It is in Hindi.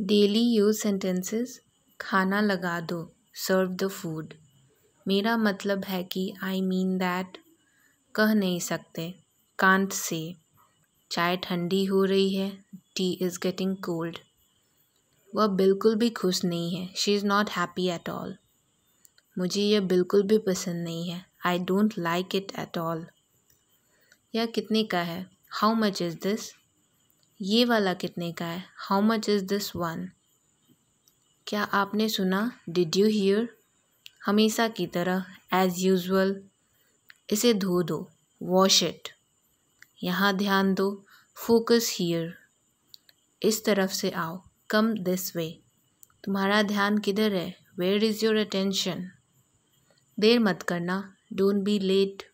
डेली यूज सेंटेंसेस खाना लगा दो सर्व द फूड मेरा मतलब है कि आई मीन दैट कह नहीं सकते कांत से चाय ठंडी हो रही है टी इज़ गेटिंग कोल्ड वह बिल्कुल भी खुश नहीं है she is not happy at all मुझे यह बिल्कुल भी पसंद नहीं है I don't like it at all यह कितने का है हाउ मच इज़ दिस ये वाला कितने का है how much is this one क्या आपने सुना डिड यू हीयर हमेशा की तरह एज़ यूज़ुअल इसे धो दो वॉश इट यहाँ ध्यान दो फोकस हीयर इस तरफ से आओ कम दिस वे तुम्हारा ध्यान किधर है वेयर इज़ योर अटेंशन देर मत करना डोंट बी लेट